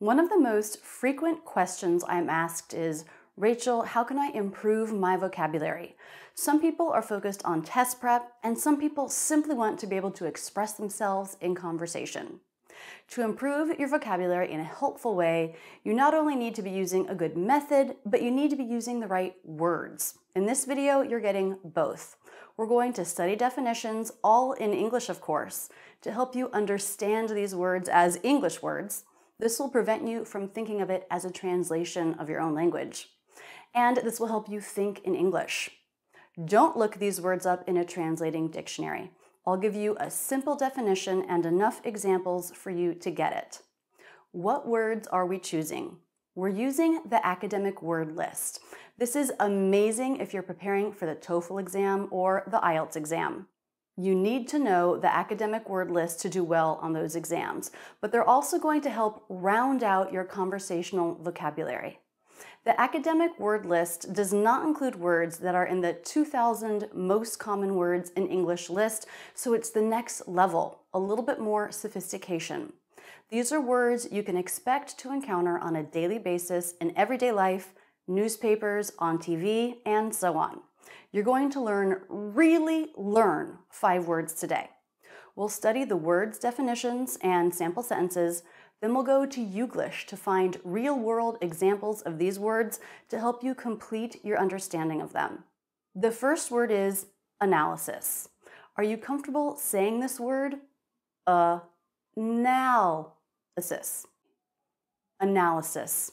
One of the most frequent questions I'm asked is, Rachel, how can I improve my vocabulary? Some people are focused on test prep, and some people simply want to be able to express themselves in conversation. To improve your vocabulary in a helpful way, you not only need to be using a good method, but you need to be using the right words. In this video, you're getting both. We're going to study definitions, all in English of course, to help you understand these words as English words, this will prevent you from thinking of it as a translation of your own language. And this will help you think in English. Don't look these words up in a translating dictionary. I'll give you a simple definition and enough examples for you to get it. What words are we choosing? We're using the academic word list. This is amazing if you're preparing for the TOEFL exam or the IELTS exam. You need to know the academic word list to do well on those exams, but they're also going to help round out your conversational vocabulary. The academic word list does not include words that are in the 2,000 most common words in English list, so it's the next level, a little bit more sophistication. These are words you can expect to encounter on a daily basis in everyday life, newspapers, on TV, and so on. You're going to learn, really learn, five words today. We'll study the words, definitions, and sample sentences, then we'll go to Youglish to find real-world examples of these words to help you complete your understanding of them. The first word is analysis. Are you comfortable saying this word? Analysis. Analysis.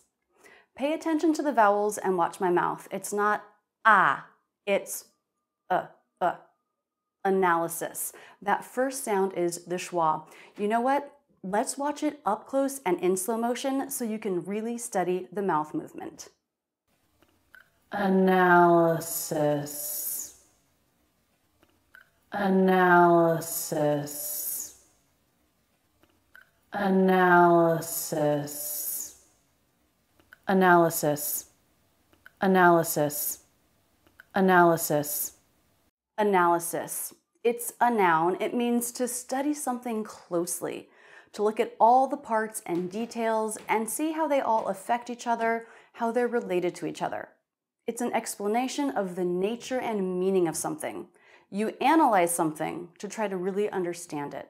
Pay attention to the vowels and watch my mouth. It's not ah it's a, analysis. That first sound is the schwa. You know what? Let's watch it up close and in slow motion so you can really study the mouth movement. Analysis. Analysis. Analysis. Analysis. Analysis. Analysis. Analysis. It's a noun. It means to study something closely, to look at all the parts and details and see how they all affect each other, how they're related to each other. It's an explanation of the nature and meaning of something. You analyze something to try to really understand it.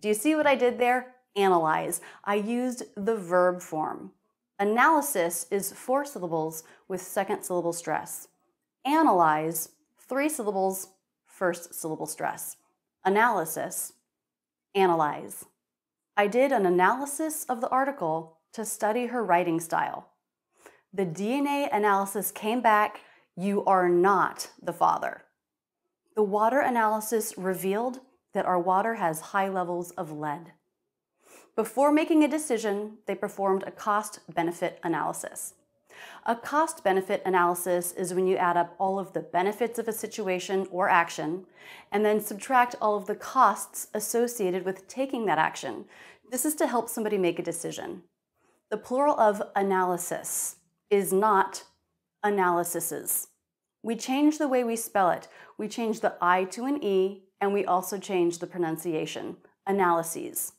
Do you see what I did there? Analyze. I used the verb form. Analysis is four syllables with second syllable stress analyze, three syllables, first syllable stress. Analysis, analyze. I did an analysis of the article to study her writing style. The DNA analysis came back, you are not the father. The water analysis revealed that our water has high levels of lead. Before making a decision, they performed a cost benefit analysis. A cost benefit analysis is when you add up all of the benefits of a situation or action and then subtract all of the costs associated with taking that action. This is to help somebody make a decision. The plural of analysis is not analyses. We change the way we spell it. We change the I to an E and we also change the pronunciation. Analyses.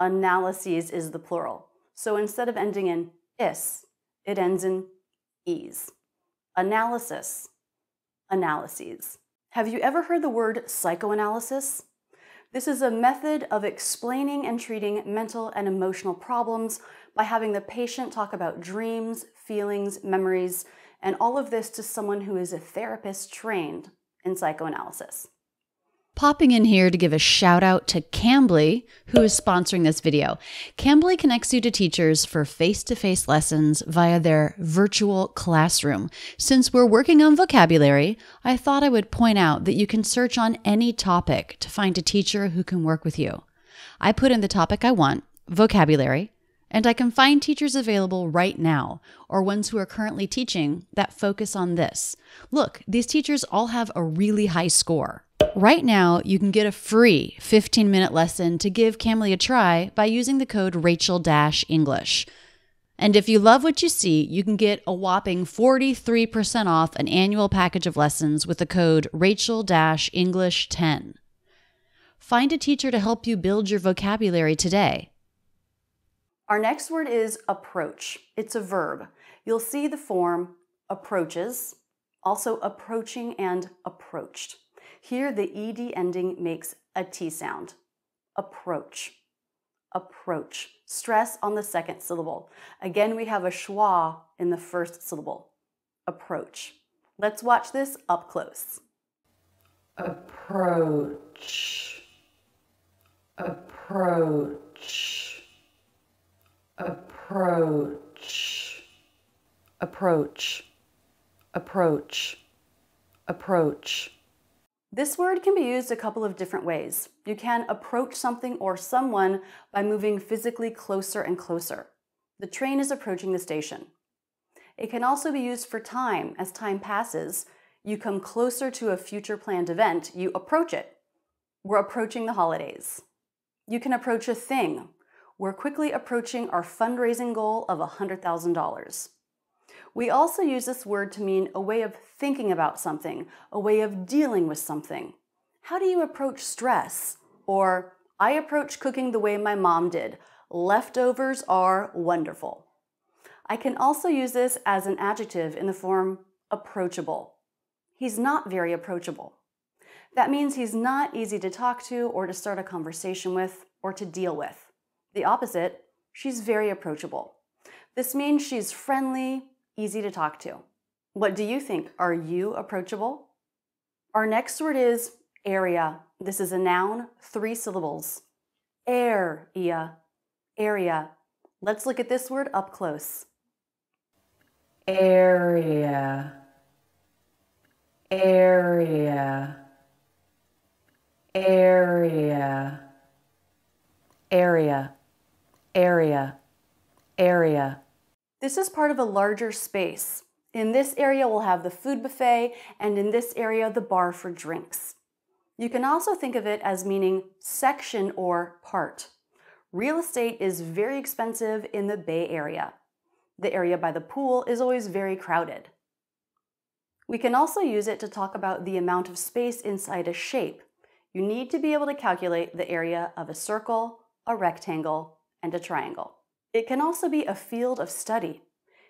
Analyses is the plural. So instead of ending in is, it ends in ease. Analysis, analyses. Have you ever heard the word psychoanalysis? This is a method of explaining and treating mental and emotional problems by having the patient talk about dreams, feelings, memories, and all of this to someone who is a therapist trained in psychoanalysis. Popping in here to give a shout out to Cambly, who is sponsoring this video. Cambly connects you to teachers for face to face lessons via their virtual classroom. Since we're working on vocabulary, I thought I would point out that you can search on any topic to find a teacher who can work with you. I put in the topic I want, vocabulary, and I can find teachers available right now or ones who are currently teaching that focus on this. Look, these teachers all have a really high score. Right now, you can get a free 15 minute lesson to give Camly a try by using the code Rachel English. And if you love what you see, you can get a whopping 43% off an annual package of lessons with the code Rachel English 10. Find a teacher to help you build your vocabulary today. Our next word is approach. It's a verb. You'll see the form approaches, also approaching and approached. Here, the ed ending makes a t sound. Approach. Approach. Stress on the second syllable. Again, we have a schwa in the first syllable. Approach. Let's watch this up close. Approach. Approach. Approach. Approach. Approach. Approach. This word can be used a couple of different ways. You can approach something or someone by moving physically closer and closer. The train is approaching the station. It can also be used for time. As time passes, you come closer to a future planned event, you approach it. We're approaching the holidays. You can approach a thing. We're quickly approaching our fundraising goal of $100,000. We also use this word to mean a way of thinking about something, a way of dealing with something. How do you approach stress? Or, I approach cooking the way my mom did. Leftovers are wonderful. I can also use this as an adjective in the form approachable. He's not very approachable. That means he's not easy to talk to or to start a conversation with or to deal with. The opposite, she's very approachable. This means she's friendly, easy to talk to. What do you think? Are you approachable? Our next word is area. This is a noun, three syllables. Area. Area. Let's look at this word up close. Area. Area. Area. Area. Area. Area. This is part of a larger space. In this area, we'll have the food buffet, and in this area, the bar for drinks. You can also think of it as meaning section or part. Real estate is very expensive in the Bay Area. The area by the pool is always very crowded. We can also use it to talk about the amount of space inside a shape. You need to be able to calculate the area of a circle, a rectangle, and a triangle. It can also be a field of study.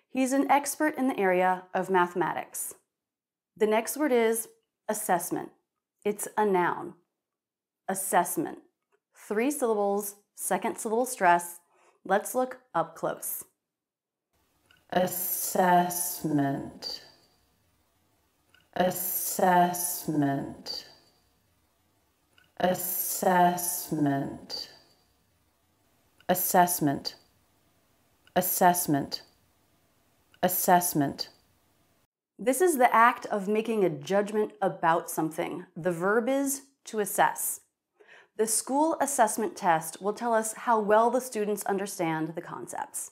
He's an expert in the area of mathematics. The next word is assessment. It's a noun. Assessment. Three syllables, second syllable stress. Let's look up close. Assessment. Assessment. Assessment. Assessment assessment, assessment. This is the act of making a judgment about something. The verb is to assess. The school assessment test will tell us how well the students understand the concepts.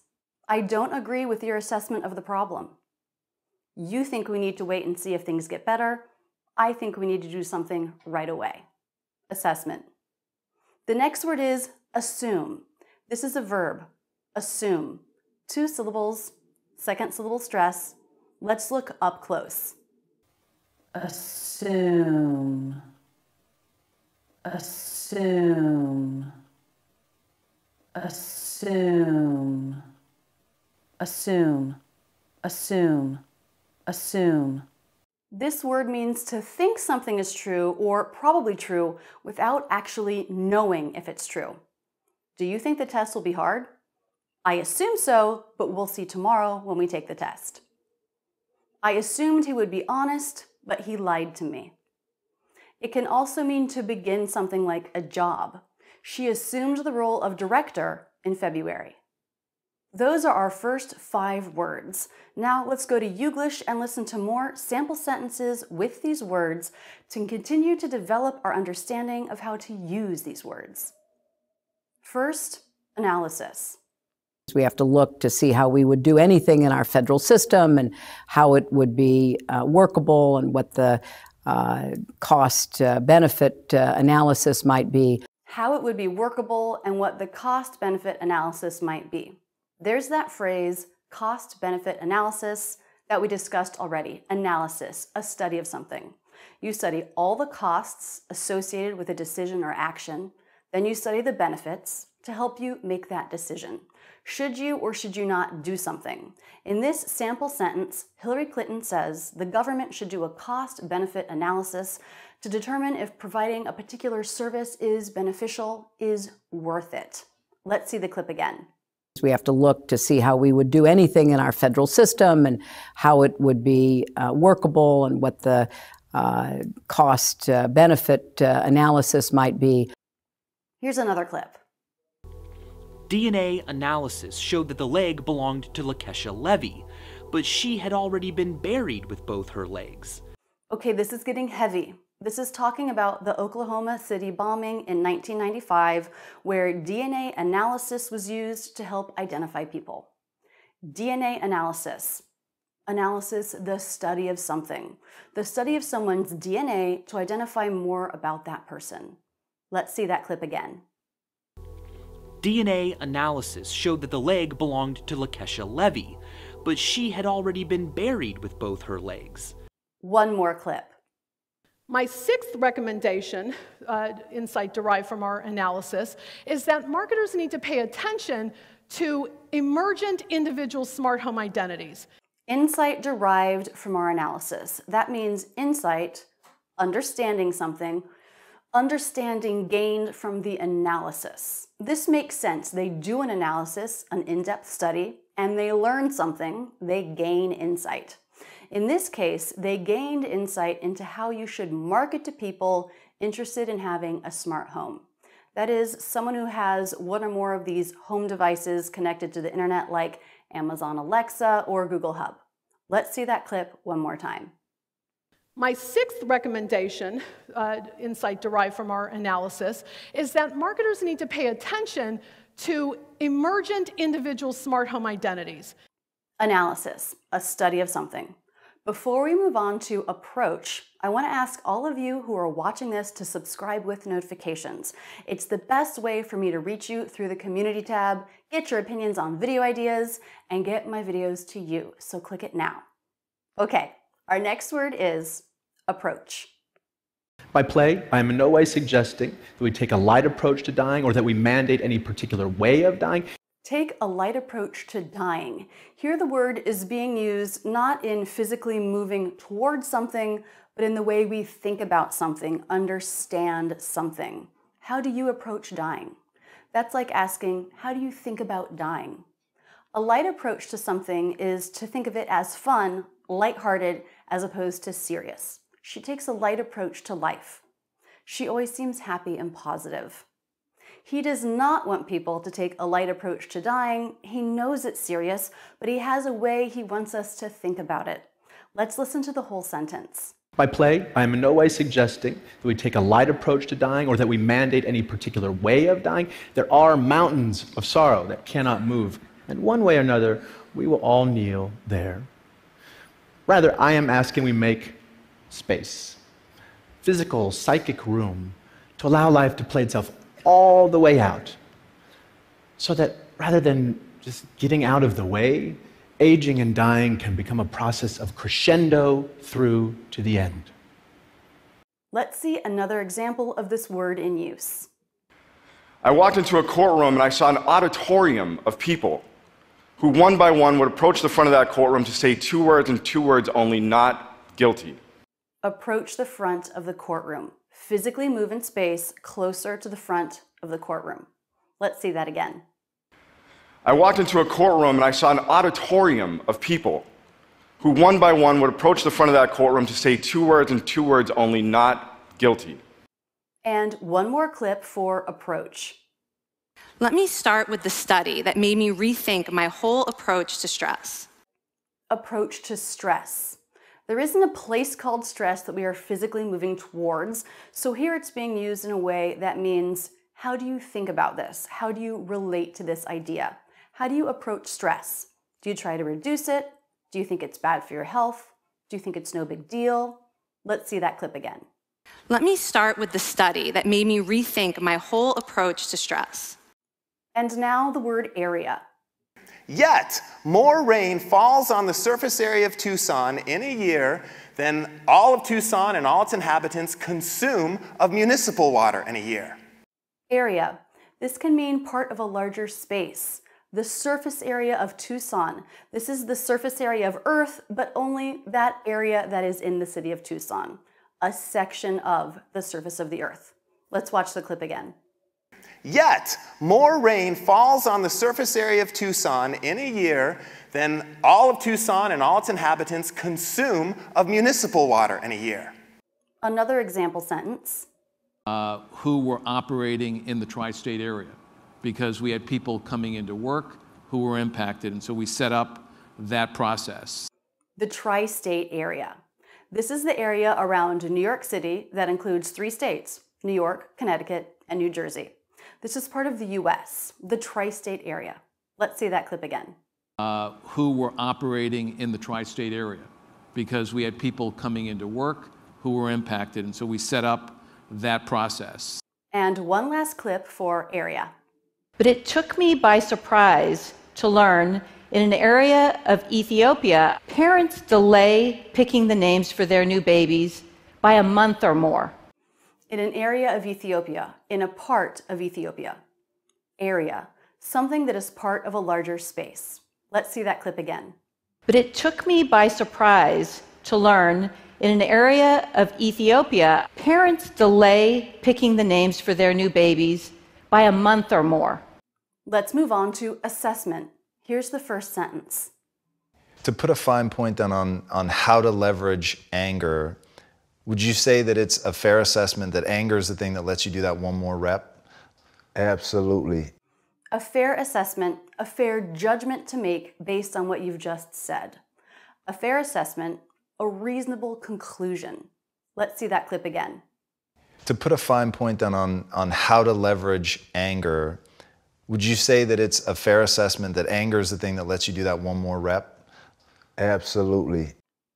I don't agree with your assessment of the problem. You think we need to wait and see if things get better. I think we need to do something right away. Assessment. The next word is assume. This is a verb, assume two syllables, second syllable stress. Let's look up close. Assume. Assume. Assume. Assume. Assume. Assume. This word means to think something is true or probably true without actually knowing if it's true. Do you think the test will be hard? I assume so, but we'll see tomorrow when we take the test. I assumed he would be honest, but he lied to me. It can also mean to begin something like a job. She assumed the role of director in February. Those are our first five words. Now let's go to Youglish and listen to more sample sentences with these words to continue to develop our understanding of how to use these words. First, analysis. We have to look to see how we would do anything in our federal system and how it would be uh, workable and what the uh, cost uh, benefit uh, analysis might be. How it would be workable and what the cost benefit analysis might be. There's that phrase, cost benefit analysis, that we discussed already analysis, a study of something. You study all the costs associated with a decision or action, then you study the benefits, to help you make that decision. Should you or should you not do something? In this sample sentence, Hillary Clinton says the government should do a cost benefit analysis to determine if providing a particular service is beneficial, is worth it. Let's see the clip again. We have to look to see how we would do anything in our federal system and how it would be uh, workable and what the uh, cost uh, benefit uh, analysis might be. Here's another clip. DNA analysis showed that the leg belonged to Lakesha Levy, but she had already been buried with both her legs. Okay, this is getting heavy. This is talking about the Oklahoma City bombing in 1995, where DNA analysis was used to help identify people. DNA analysis. Analysis, the study of something. The study of someone's DNA to identify more about that person. Let's see that clip again. DNA analysis showed that the leg belonged to Lakesha Levy, but she had already been buried with both her legs. One more clip. My sixth recommendation, uh, insight derived from our analysis, is that marketers need to pay attention to emergent individual smart home identities. Insight derived from our analysis. That means insight, understanding something, understanding gained from the analysis. This makes sense. They do an analysis, an in depth study, and they learn something, they gain insight. In this case, they gained insight into how you should market to people interested in having a smart home. That is, someone who has one or more of these home devices connected to the internet, like Amazon Alexa or Google Hub. Let's see that clip one more time. My sixth recommendation, uh, insight derived from our analysis, is that marketers need to pay attention to emergent individual smart home identities. Analysis, a study of something. Before we move on to approach, I want to ask all of you who are watching this to subscribe with notifications. It's the best way for me to reach you through the community tab, get your opinions on video ideas, and get my videos to you. So click it now. Okay, our next word is approach. By play, I am in no way suggesting that we take a light approach to dying or that we mandate any particular way of dying. Take a light approach to dying. Here, the word is being used not in physically moving towards something, but in the way we think about something, understand something. How do you approach dying? That's like asking, How do you think about dying? A light approach to something is to think of it as fun lighthearted as opposed to serious. She takes a light approach to life. She always seems happy and positive. He does not want people to take a light approach to dying. He knows it's serious, but he has a way he wants us to think about it. Let's listen to the whole sentence. By play, I am in no way suggesting that we take a light approach to dying or that we mandate any particular way of dying. There are mountains of sorrow that cannot move, and one way or another, we will all kneel there Rather, I am asking we make space, physical, psychic room to allow life to play itself all the way out. So that rather than just getting out of the way, aging and dying can become a process of crescendo through to the end. Let's see another example of this word in use. I walked into a courtroom and I saw an auditorium of people who one by one would approach the front of that courtroom to say two words and two words only not guilty. Approach the front of the courtroom. Physically move in space closer to the front of the courtroom. Let's see that again. I walked into a courtroom and I saw an auditorium of people who one by one would approach the front of that courtroom to say two words and two words only not guilty. And one more clip for approach. Let me start with the study that made me rethink my whole approach to stress. Approach to stress. There isn't a place called stress that we are physically moving towards, so here it's being used in a way that means how do you think about this? How do you relate to this idea? How do you approach stress? Do you try to reduce it? Do you think it's bad for your health? Do you think it's no big deal? Let's see that clip again. Let me start with the study that made me rethink my whole approach to stress. And now the word area. Yet, more rain falls on the surface area of Tucson in a year than all of Tucson and all its inhabitants consume of municipal water in a year. Area. This can mean part of a larger space. The surface area of Tucson. This is the surface area of Earth, but only that area that is in the city of Tucson. A section of the surface of the Earth. Let's watch the clip again. Yet, more rain falls on the surface area of Tucson in a year than all of Tucson and all its inhabitants consume of municipal water in a year. Another example sentence. Uh, who were operating in the tri state area because we had people coming into work who were impacted, and so we set up that process. The tri state area. This is the area around New York City that includes three states New York, Connecticut, and New Jersey. This is part of the US, the tri state area. Let's see that clip again. Uh, who were operating in the tri state area because we had people coming into work who were impacted, and so we set up that process. And one last clip for area. But it took me by surprise to learn in an area of Ethiopia, parents delay picking the names for their new babies by a month or more in an area of Ethiopia, in a part of Ethiopia. Area, something that is part of a larger space. Let's see that clip again. But it took me by surprise to learn in an area of Ethiopia, parents delay picking the names for their new babies by a month or more. Let's move on to assessment. Here's the first sentence. To put a fine point down on, on how to leverage anger would you say that it's a fair assessment that anger is the thing that lets you do that one more rep? Absolutely. A fair assessment, a fair judgment to make based on what you've just said. A fair assessment, a reasonable conclusion. Let's see that clip again. To put a fine point then on, on how to leverage anger, would you say that it's a fair assessment that anger is the thing that lets you do that one more rep? Absolutely.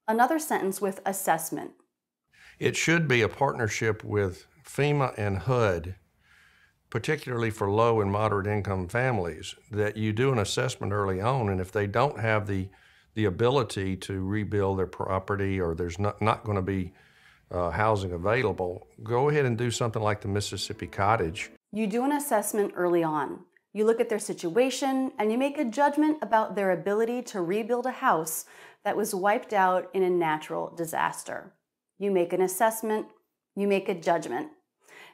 Another sentence with assessment. It should be a partnership with FEMA and HUD, particularly for low and moderate income families, that you do an assessment early on, and if they don't have the the ability to rebuild their property or there's not, not going to be uh, housing available, go ahead and do something like the Mississippi Cottage. You do an assessment early on. You look at their situation and you make a judgment about their ability to rebuild a house that was wiped out in a natural disaster you make an assessment, you make a judgment.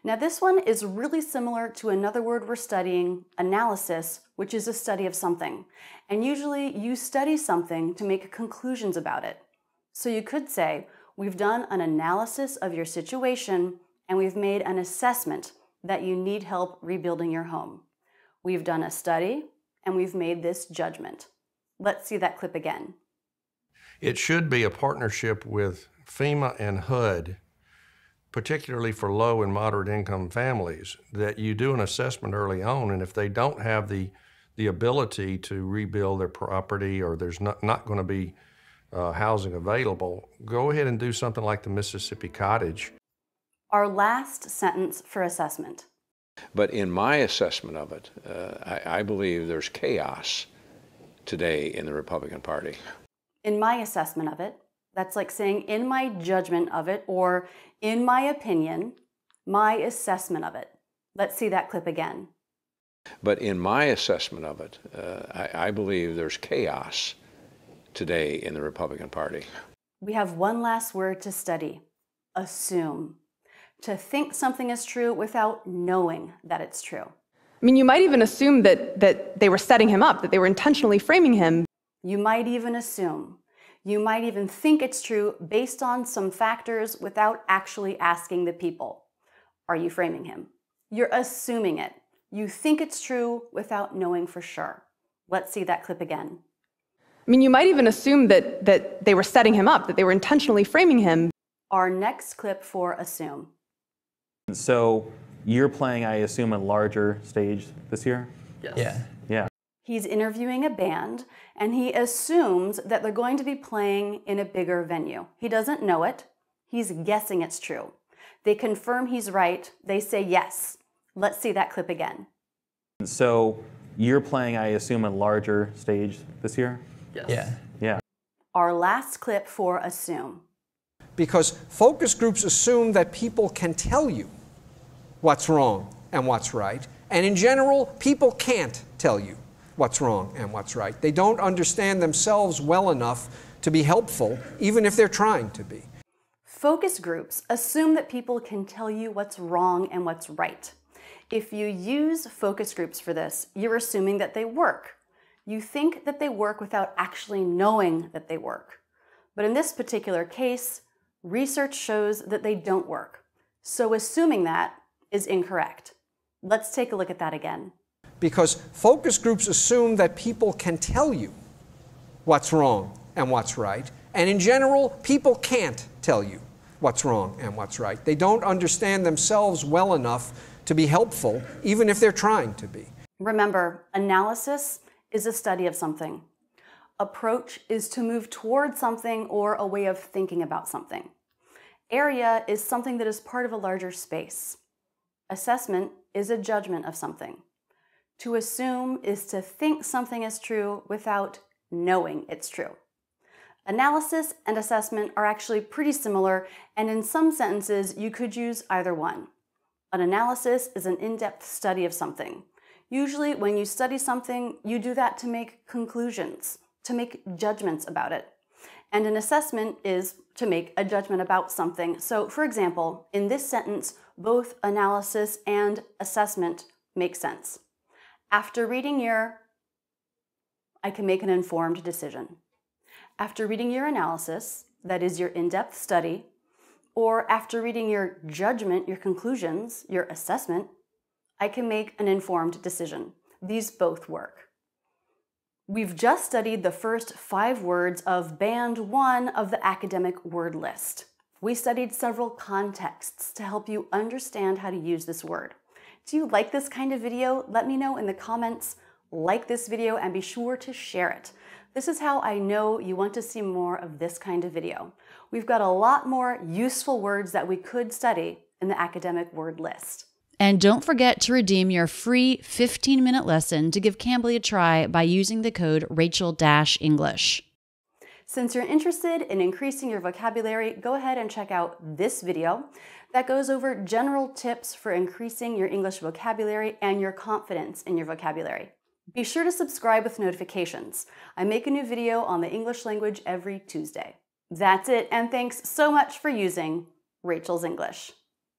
Now, this one is really similar to another word we're studying, analysis, which is a study of something. And usually you study something to make conclusions about it. So you could say, we've done an analysis of your situation and we've made an assessment that you need help rebuilding your home. We've done a study and we've made this judgment. Let's see that clip again. It should be a partnership with FEMA and HUD, particularly for low and moderate income families, that you do an assessment early on, and if they don't have the the ability to rebuild their property or there's not, not going to be uh, housing available, go ahead and do something like the Mississippi Cottage. Our last sentence for assessment. But in my assessment of it, uh, I, I believe there's chaos today in the Republican Party. In my assessment of it, that's like saying, in my judgment of it, or in my opinion, my assessment of it. Let's see that clip again. But in my assessment of it, uh, I, I believe there's chaos today in the Republican Party. We have one last word to study assume. To think something is true without knowing that it's true. I mean, you might even assume that, that they were setting him up, that they were intentionally framing him. You might even assume you might even think it's true based on some factors without actually asking the people. Are you framing him? You're assuming it. You think it's true without knowing for sure. Let's see that clip again. I mean, you might even assume that, that they were setting him up, that they were intentionally framing him. Our next clip for Assume. So you're playing, I assume, a larger stage this year? Yes. Yeah he's interviewing a band and he assumes that they're going to be playing in a bigger venue. He doesn't know it, he's guessing it's true. They confirm he's right, they say yes. Let's see that clip again. So you're playing, I assume, a larger stage this year? Yes. Yeah. yeah. Our last clip for Assume. Because focus groups assume that people can tell you what's wrong and what's right, and in general, people can't tell you what's wrong and what's right. They don't understand themselves well enough to be helpful, even if they're trying to be. Focus groups assume that people can tell you what's wrong and what's right. If you use focus groups for this, you're assuming that they work. You think that they work without actually knowing that they work. But in this particular case, research shows that they don't work. So assuming that is incorrect. Let's take a look at that again because focus groups assume that people can tell you what's wrong and what's right. And in general, people can't tell you what's wrong and what's right. They don't understand themselves well enough to be helpful, even if they're trying to be. Remember, analysis is a study of something. Approach is to move toward something or a way of thinking about something. Area is something that is part of a larger space. Assessment is a judgment of something. To assume is to think something is true without knowing it's true. Analysis and assessment are actually pretty similar, and in some sentences, you could use either one. An analysis is an in depth study of something. Usually, when you study something, you do that to make conclusions, to make judgments about it. And an assessment is to make a judgment about something. So, for example, in this sentence, both analysis and assessment make sense. After reading your, I can make an informed decision. After reading your analysis, that is your in depth study, or after reading your judgment, your conclusions, your assessment, I can make an informed decision. These both work. We've just studied the first five words of band one of the academic word list. We studied several contexts to help you understand how to use this word. Do you like this kind of video? Let me know in the comments. Like this video and be sure to share it. This is how I know you want to see more of this kind of video. We've got a lot more useful words that we could study in the academic word list. And don't forget to redeem your free 15 minute lesson to give Cambly a try by using the code Rachel English. Since you're interested in increasing your vocabulary, go ahead and check out this video that goes over general tips for increasing your English vocabulary and your confidence in your vocabulary. Be sure to subscribe with notifications. I make a new video on the English language every Tuesday. That's it, and thanks so much for using Rachel's English.